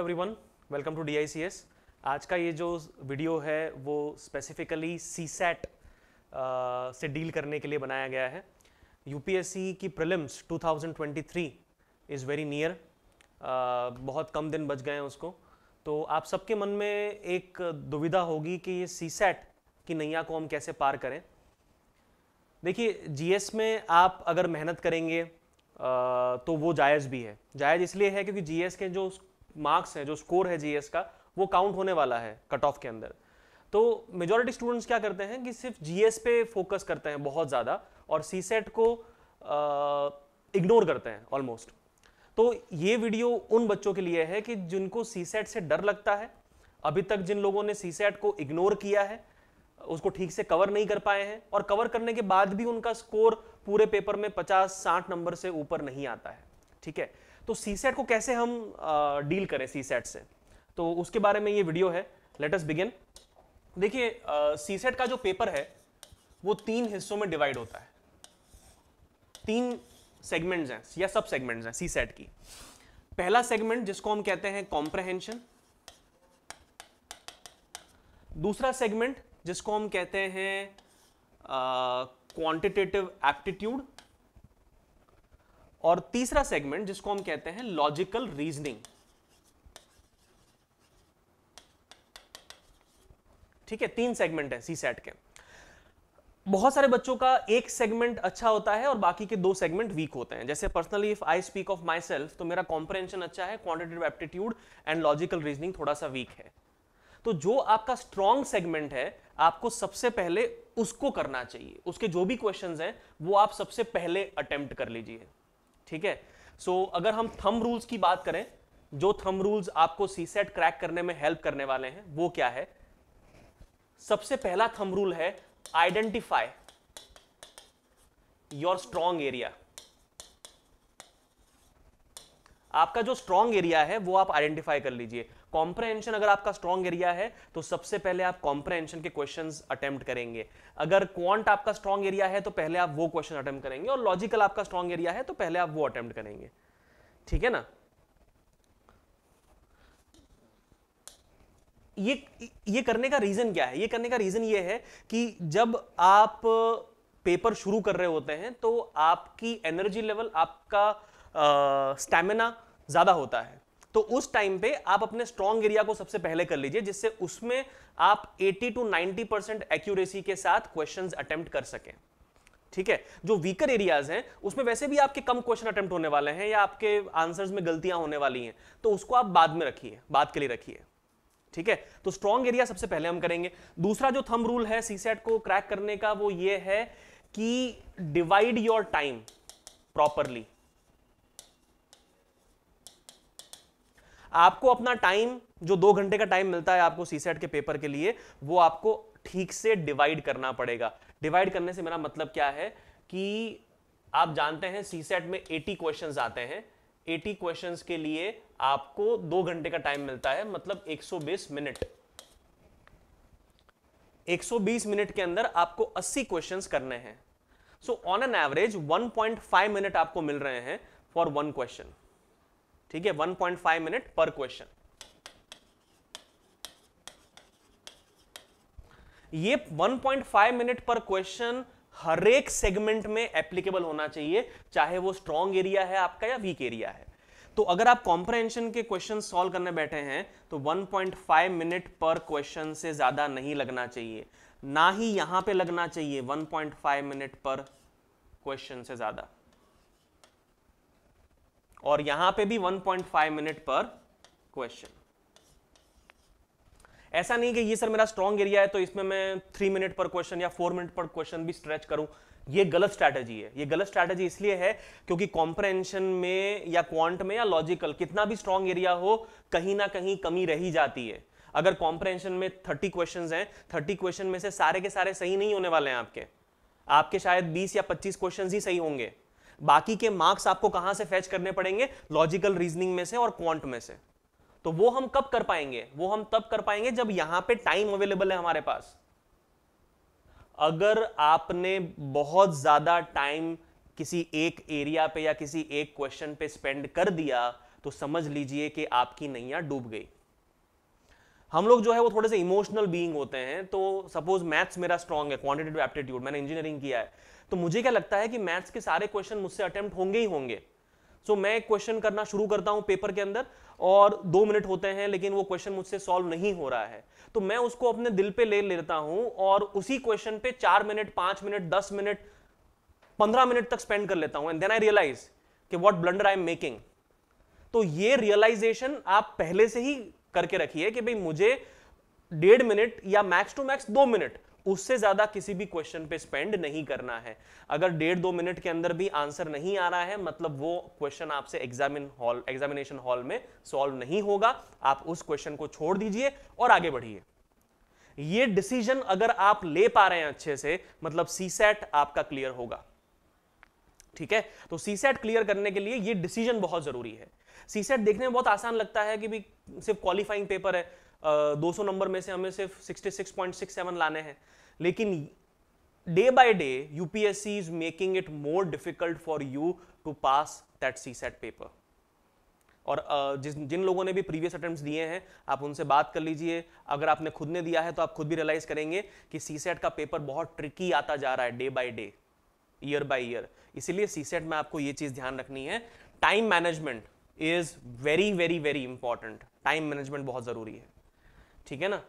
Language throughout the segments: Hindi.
एवरीवन वेलकम टू डी आज का ये जो वीडियो है वो स्पेसिफिकली सी सेट से डील करने के लिए बनाया गया है यूपीएससी की प्रिलिम्स 2023 इज़ वेरी नियर बहुत कम दिन बच गए हैं उसको तो आप सबके मन में एक दुविधा होगी कि ये सी सेट की नैया को हम कैसे पार करें देखिए जीएस में आप अगर मेहनत करेंगे uh, तो वो जायज़ भी है जायज़ इसलिए है क्योंकि जीएस के जो मार्क्स है जो स्कोर है जीएस का वो काउंट होने वाला है कट ऑफ के अंदर तो मेजोरिटी स्टूडेंट्स क्या करते हैं कि सिर्फ जीएस पे फोकस करते हैं बहुत ज़्यादा और सी सेट को इग्नोर करते हैं ऑलमोस्ट तो ये वीडियो उन बच्चों के लिए है कि जिनको सी सेट से डर लगता है अभी तक जिन लोगों ने सी सेट को इग्नोर किया है उसको ठीक से कवर नहीं कर पाए हैं और कवर करने के बाद भी उनका स्कोर पूरे पेपर में 50-60 नंबर से ऊपर नहीं आता है ठीक है तो सी सेट को कैसे हम डील करें सी सेट से तो उसके बारे में ये वीडियो है लेटस बिगिन देखिए सी सेट का जो पेपर है वो तीन हिस्सों में डिवाइड होता है तीन सेगमेंट्स हैं या सब सेगमेंट्स हैं सी सेट की पहला सेगमेंट जिसको हम कहते हैं कॉम्प्रहेंशन दूसरा सेगमेंट जिसको हम कहते हैं क्वांटिटेटिव एप्टीट्यूड और तीसरा सेगमेंट जिसको हम कहते हैं लॉजिकल रीजनिंग ठीक है तीन सेगमेंट है सी सेट के बहुत सारे बच्चों का एक सेगमेंट अच्छा होता है और बाकी के दो सेगमेंट वीक होते हैं जैसे personally if I speak of myself तो मेरा कॉम्प्रेंशन अच्छा है quantitative aptitude and logical reasoning थोड़ा सा वीक है तो जो आपका स्ट्रॉन्ग सेगमेंट है आपको सबसे पहले उसको करना चाहिए उसके जो भी क्वेश्चंस हैं वो आप सबसे पहले अटेम्प्ट कर लीजिए ठीक है सो so, अगर हम थम रूल्स की बात करें जो थम रूल्स आपको सी सेट क्रैक करने में हेल्प करने वाले हैं वो क्या है सबसे पहला थम रूल है आइडेंटिफाई योर स्ट्रॉन्ग एरिया आपका जो स्ट्रॉन्ग एरिया है वो आप आइडेंटिफाई कर लीजिए कॉम्प्रहेंशन अगर आपका स्ट्रॉन्ग एरिया है तो सबसे पहले आप कॉम्प्रहेंशन के क्वेश्चन अटेम्प्ट करेंगे अगर क्वांट आपका स्ट्रॉन्ग एरिया है तो पहले आप वो क्वेश्चन अटेम्प्ट करेंगे और लॉजिकल आपका स्ट्रॉन्ग एरिया है तो पहले आप वो अटेम्प्ट करेंगे ठीक है ना ये ये करने का रीजन क्या है ये करने का रीजन ये है कि जब आप पेपर शुरू कर रहे होते हैं तो आपकी एनर्जी लेवल आपका स्टेमिना ज़्यादा होता है तो उस टाइम पे आप अपने स्ट्रॉन्ग एरिया को सबसे पहले कर लीजिए जिससे उसमें आप 80 टू 90 परसेंट एक्यूरेसी के साथ क्वेश्चंस अटेम्प्ट कर सकें ठीक है जो वीकर एरियाज हैं उसमें वैसे भी आपके कम क्वेश्चन अटेम्प्ट होने वाले हैं या आपके आंसर्स में गलतियां होने वाली हैं तो उसको आप बाद में रखिए बाद के लिए रखिए ठीक है तो स्ट्रॉन्ग एरिया सबसे पहले हम करेंगे दूसरा जो थम रूल है सीसेट को क्रैक करने का वो ये है कि डिवाइड योर टाइम प्रॉपरली आपको अपना टाइम जो दो घंटे का टाइम मिलता है आपको सीसेट के पेपर के लिए वो आपको ठीक से डिवाइड करना पड़ेगा डिवाइड करने से मेरा मतलब क्या है कि आप जानते हैं सीसेट में 80 क्वेश्चंस आते हैं 80 क्वेश्चंस के लिए आपको दो घंटे का टाइम मिलता है मतलब 120 मिनट 120 मिनट के अंदर आपको 80 क्वेश्चंस करने हैं so on an average 1.5 minute आपको मिल रहे हैं फॉर वन क्वेश्चन ठीक है 1.5 मिनट पर क्वेश्चन ये 1.5 मिनट पर क्वेश्चन हर एक सेगमेंट में एप्लीकेबल होना चाहिए चाहे वो स्ट्रॉन्ग एरिया है आपका या वीक एरिया है तो अगर आप कॉम्प्रहेंशन के क्वेश्चन सॉल्व करने बैठे हैं तो 1.5 मिनट पर क्वेश्चन से ज्यादा नहीं लगना चाहिए ना ही यहां पे लगना चाहिए 1.5 मिनट पर क्वेश्चन से ज्यादा और यहां पे भी 1.5 मिनट पर क्वेश्चन ऐसा नहीं कि ये सर मेरा स्ट्रॉन्ग एरिया है तो इसमें मैं थ्री मिनट पर क्वेश्चन या फोर मिनट पर क्वेश्चन भी स्ट्रेच करूं ये गलत स्ट्रैटेजी है ये गलत स्ट्रैटेजी इसलिए है क्योंकि कॉम्प्रेंशन में या क्वांट में या लॉजिकल कितना भी स्ट्रॉन्ग एरिया हो कहीं ना कहीं कमी रही जाती है अगर कॉम्प्रेंशन में थर्टी क्वेश्चन हैं थर्टी क्वेश्चन में से सारे के सारे सही नहीं होने वाले हैं आपके आपके शायद बीस या पच्चीस क्वेश्चन ही सही होंगे बाकी के मार्क्स आपको कहां से फेच करने पड़ेंगे लॉजिकल रीजनिंग में से और क्वांट में से तो वो हम कब कर पाएंगे वो हम तब कर पाएंगे जब यहां पे टाइम अवेलेबल है हमारे पास अगर आपने बहुत ज्यादा टाइम किसी एक एरिया पे या किसी एक क्वेश्चन पे स्पेंड कर दिया तो समझ लीजिए कि आपकी नैया डूब गई हम लोग जो है वो थोड़े से इमोशनल बीइंग होते हैं तो सपोज मैथ्स मेरा स्ट्रॉन्ग है क्वांटिटेटिव एप्टीट्यूड मैंने इंजीनियरिंग किया है तो मुझे क्या लगता है कि मैथ्स के सारे क्वेश्चन मुझसे अटेम्प्ट होंगे ही होंगे सो so, मैं क्वेश्चन करना शुरू करता हूँ पेपर के अंदर और दो मिनट होते हैं लेकिन वो क्वेश्चन मुझसे सॉल्व नहीं हो रहा है तो मैं उसको अपने दिल पे ले लेता हूँ और उसी क्वेश्चन पे चार मिनट पांच मिनट दस मिनट पंद्रह मिनट तक स्पेंड कर लेता हूँ एंड देन आई रियलाइज कि what blunder I am making तो ये रियलाइजेशन आप पहले से ही करके रखी है कि भाई मुझे डेढ़ मिनट या मैक्स टू मैक्स दो मिनट उससे ज्यादा किसी भी क्वेश्चन पे स्पेंड नहीं करना है अगर डेढ़ दो मिनट के अंदर भी आंसर नहीं आ रहा है मतलब वो क्वेश्चन आपसे एग्जामिन हॉल एग्जामिनेशन हॉल में सॉल्व नहीं होगा आप उस क्वेश्चन को छोड़ दीजिए और आगे बढ़िए ये डिसीजन अगर आप ले पा रहे हैं अच्छे से मतलब सीसेट आपका क्लियर होगा ठीक है तो सी सेट क्लियर करने के लिए ये डिसीजन बहुत ज़रूरी है सी सेट देखने में बहुत आसान लगता है कि भी सिर्फ क्वालिफाइंग पेपर है दो सौ नंबर में से हमें सिर्फ sixty six point six seven लाने हैं लेकिन day by day UPSC is making it more difficult for you to pass that CSAT paper और जिस जिन लोगों ने भी प्रीवियस अटेम्प्ट दिए हैं आप उनसे बात कर लीजिए अगर आपने खुद ने दिया है तो आप खुद भी रियलाइज करेंगे कि सी सेट का पेपर बहुत ट्रिकी आता जा रहा है day by day year by year इसीलिए सीसेट e में आपको ये चीज ध्यान रखनी है time management is very very very important time management बहुत जरूरी है ठीक है ना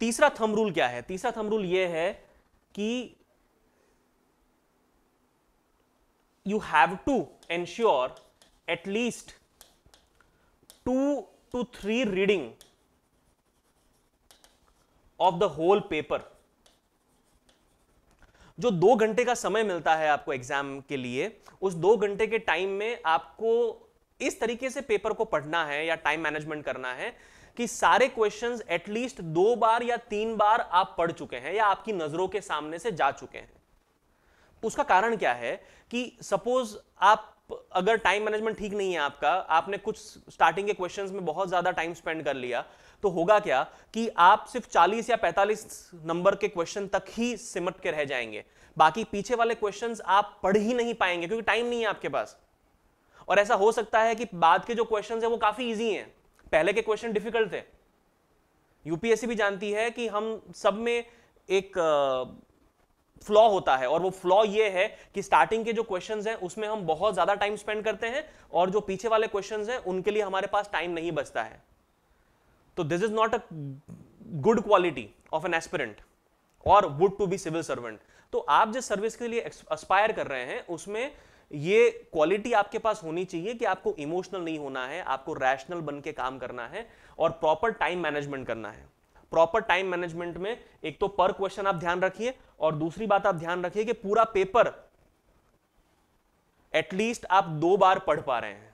तीसरा थम रूल क्या है तीसरा थम रूल ये है कि you have to ensure at least two two three reading of the whole paper जो दो घंटे का समय मिलता है आपको एग्जाम के लिए उस दो घंटे के टाइम में आपको इस तरीके से पेपर को पढ़ना है या टाइम मैनेजमेंट करना है कि सारे क्वेश्चंस एटलीस्ट दो बार या तीन बार आप पढ़ चुके हैं या आपकी नजरों के सामने से जा चुके हैं उसका कारण क्या है कि सपोज आप अगर टाइम मैनेजमेंट ठीक नहीं है आपका आपने कुछ स्टार्टिंग के क्वेश्चंस में बहुत ज्यादा टाइम स्पेंड कर लिया तो होगा क्या कि आप सिर्फ 40 या 45 नंबर के क्वेश्चन तक ही सिमट के रह जाएंगे बाकी पीछे वाले क्वेश्चंस आप पढ़ ही नहीं पाएंगे क्योंकि टाइम नहीं है आपके पास और ऐसा हो सकता है कि बाद के जो क्वेश्चन है वो काफी ईजी है पहले के क्वेश्चन डिफिकल्ट थे यूपीएससी भी जानती है कि हम सब में एक फ्लॉ होता है और वो फ्लॉ ये है कि स्टार्टिंग के जो क्वेश्चंस हैं उसमें हम बहुत ज़्यादा टाइम स्पेंड करते हैं और जो पीछे वाले क्वेश्चंस हैं उनके लिए हमारे पास टाइम नहीं बचता है तो this is not a good quality of an aspirant और would to be civil servant तो आप जिस सर्विस के लिए अस्पायर कर रहे हैं उसमें ये क्वालिटी आपके पास होनी चाहिए कि आपको इमोशनल नहीं होना है आपको रैशनल बन के काम करना है और प्रॉपर टाइम मैनेजमेंट करना है प्रॉपर टाइम मैनेजमेंट में एक तो पर क्वेश्चन आप ध्यान रखिए और दूसरी बात आप ध्यान रखिए कि पूरा पेपर एटलीस्ट आप दो बार पढ़ पा रहे हैं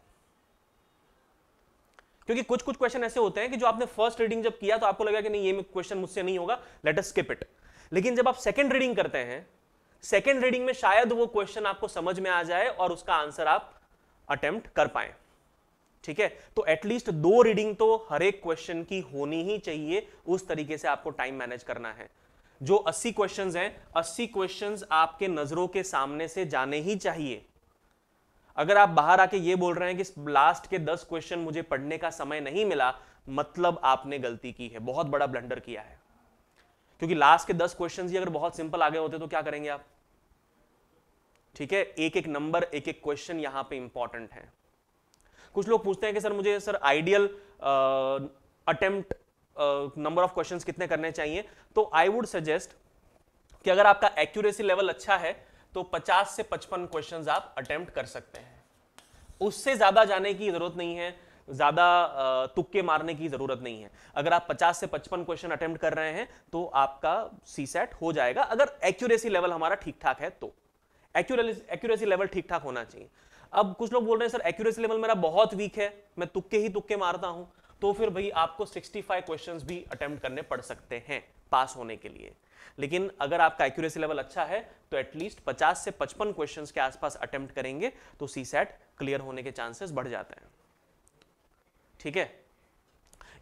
क्योंकि कुछ कुछ क्वेश्चन ऐसे होते हैं कि जो आपने फर्स्ट रीडिंग जब किया तो आपको लगा कि नहीं ये क्वेश्चन मुझसे नहीं होगा लेट अस स्किप इट लेकिन जब आप सेकंड रीडिंग करते हैं सेकंड रीडिंग में शायद वो क्वेश्चन आपको समझ में आ जाए और उसका आंसर आप अटेम्प्ट कर पाए ठीक है तो एटलीस्ट दो रीडिंग तो हर एक क्वेश्चन की होनी ही चाहिए उस तरीके से आपको टाइम मैनेज करना है जो 80 क्वेश्चंस हैं 80 क्वेश्चंस आपके नजरों के सामने से जाने ही चाहिए अगर आप बाहर आके ये बोल रहे हैं कि लास्ट के दस क्वेश्चन मुझे पढ़ने का समय नहीं मिला मतलब आपने गलती की है बहुत बड़ा ब्लंडर किया है क्योंकि लास्ट के दस क्वेश्चन ही अगर बहुत सिंपल आगे होते तो क्या करेंगे आप ठीक है एक एक नंबर एक एक क्वेश्चन यहां पे इंपॉर्टेंट है कुछ लोग पूछते हैं कि सर मुझे sir ideal attempt number of questions कितने करने चाहिए तो आई वुड सजेस्ट कि अगर आपका एक्यूरेसी लेवल अच्छा है तो 50 से 55 क्वेश्चंस आप अटेम्प्ट कर सकते हैं उससे ज़्यादा जाने की ज़रूरत नहीं है ज़्यादा तुक्के मारने की ज़रूरत नहीं है अगर आप 50 से 55 क्वेश्चन अटेम्प्ट कर रहे हैं तो आपका सी सेट हो जाएगा अगर एक्यूरेसी लेवल हमारा ठीक ठाक है तो एक्यूरेसी लेवल ठीक ठाक होना चाहिए अब कुछ लोग बोल रहे हैं सर एक्यूरेसी लेवल मेरा बहुत वीक है मैं तुक्के ही तुक्के मारता हूं तो फिर भाई आपको 65 क्वेश्चंस भी अटेम्प्ट करने पड़ सकते हैं पास होने के लिए लेकिन अगर आपका एक्यूरेसी लेवल अच्छा है तो एटलीस्ट 50 से 55 क्वेश्चंस के आसपास अटेम्प्ट करेंगे तो सी सेट क्लियर होने के चांसेस बढ़ जाते हैं ठीक है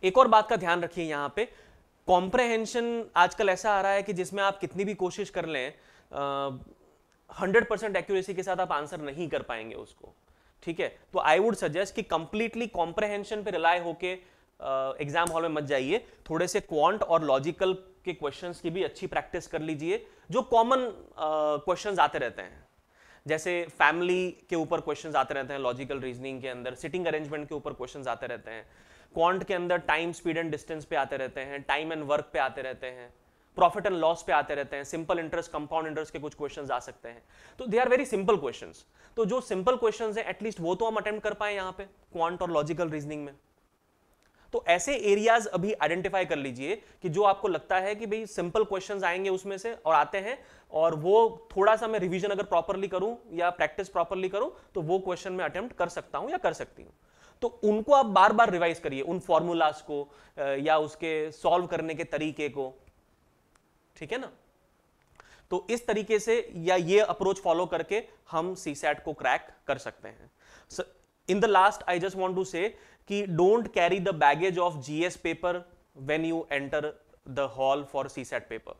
एक और बात का ध्यान रखिए यहां पे कॉम्प्रहेंशन आजकल ऐसा आ रहा है कि जिसमें आप कितनी भी कोशिश कर लें हंड्रेड परसेंट एक्यूरेसी के साथ आप आंसर नहीं कर पाएंगे उसको ठीक है तो आई वुड सजेस्ट कि कंप्लीटली कॉम्प्रहेंशन पे रिलाय होके एग्जाम हॉल में मत जाइए थोड़े से क्वांट और लॉजिकल के क्वेश्चंस की भी अच्छी प्रैक्टिस कर लीजिए जो कॉमन क्वेश्चंस uh, आते रहते हैं जैसे फैमिली के ऊपर क्वेश्चन आते रहते हैं लॉजिकल रीजनिंग के अंदर सिटिंग अरेंजमेंट के ऊपर क्वेश्चन आते रहते हैं क्वांट के अंदर टाइम स्पीड एंड डिस्टेंस पे आते रहते हैं टाइम एंड वर्क पे आते रहते हैं प्रॉफिट एंड लॉस पे आते रहते हैं सिंपल इंटरेस्ट कंपाउंड इंटरेस्ट के कुछ क्वेश्चंस आ सकते हैं तो they are very simple questions तो जो सिंपल क्वेश्चंस हैं एटलीस्ट वो तो हम अटेम्प्ट कर पाए यहाँ पे क्वांट और लॉजिकल रीजनिंग में तो ऐसे एरियाज अभी आइडेंटिफाई कर लीजिए कि जो आपको लगता है कि भाई सिंपल क्वेश्चन आएंगे उसमें से और आते हैं और वो थोड़ा सा मैं रिविजन अगर प्रॉपरली करूं या प्रैक्टिस प्रॉपरली करूं तो वो क्वेश्चन मैं अटेम्प्ट कर सकता हूं या कर सकती हूं तो उनको आप बार बार रिवाइज करिए उन फॉर्मूलाज को या उसके सॉल्व करने के तरीके को ठीक है ना तो इस तरीके से या ये अप्रोच फॉलो करके हम सी सैट को क्रैक कर सकते हैं in the last I just want to say कि don't carry the baggage of GS paper when you enter the hall for CSAT paper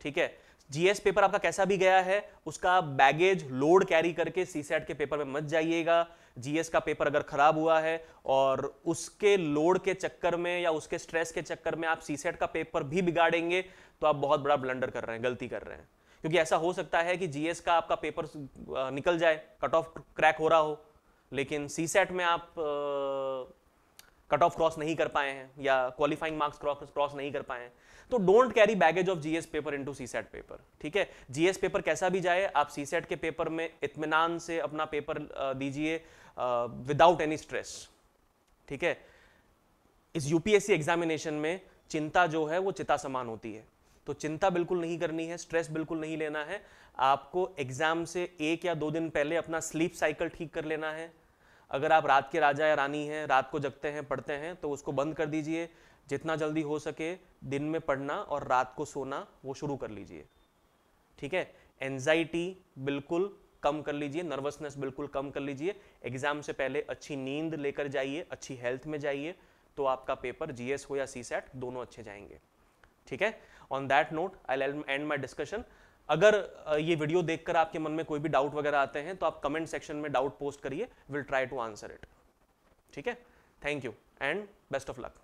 ठीक है जीएस पेपर आपका कैसा भी गया है उसका बैगेज लोड कैरी करके सी सैट के पेपर में मत जाइएगा जीएस का पेपर अगर खराब हुआ है और उसके लोड के चक्कर में या उसके स्ट्रेस के चक्कर में आप सी सैट का पेपर भी बिगाड़ेंगे तो आप बहुत बड़ा ब्लंडर कर रहे हैं गलती कर रहे हैं क्योंकि ऐसा हो सकता है कि जीएस का आपका पेपर निकल जाए कट ऑफ क्रैक हो रहा हो लेकिन सी सेट में आप कट ऑफ क्रॉस नहीं कर पाए हैं या क्वालिफाइंग मार्क्स क्रॉस नहीं कर पाए हैं तो don't carry baggage of GS paper into set paper ठीक है जीएस पेपर कैसा भी जाए आप सीसेट के पेपर में इतमान से अपना पेपर दीजिए विदाउट एनी स्ट्रेस ठीक है इस यूपीएससी एग्जामिनेशन में चिंता जो है वो चिता समान होती है तो चिंता बिल्कुल नहीं करनी है स्ट्रेस बिल्कुल नहीं लेना है आपको एग्जाम से एक या दो दिन पहले अपना स्लीप साइकिल ठीक कर लेना है अगर आप रात के राजा या रानी हैं रात को जगते हैं पढ़ते हैं तो उसको बंद कर दीजिए जितना जल्दी हो सके दिन में पढ़ना और रात को सोना वो शुरू कर लीजिए ठीक है एनजाइटी बिल्कुल कम कर लीजिए नर्वसनेस बिल्कुल कम कर लीजिए एग्जाम से पहले अच्छी नींद लेकर जाइए अच्छी हेल्थ में जाइए तो आपका पेपर जीएस हो या सी दोनों अच्छे जाएंगे ठीक है on that note I end my discussion अगर ये वीडियो देखकर आपके मन में कोई भी डाउट वगैरह आते हैं तो आप कमेंट सेक्शन में डाउट पोस्ट करिए will try to answer it ठीक है thank you and best of luck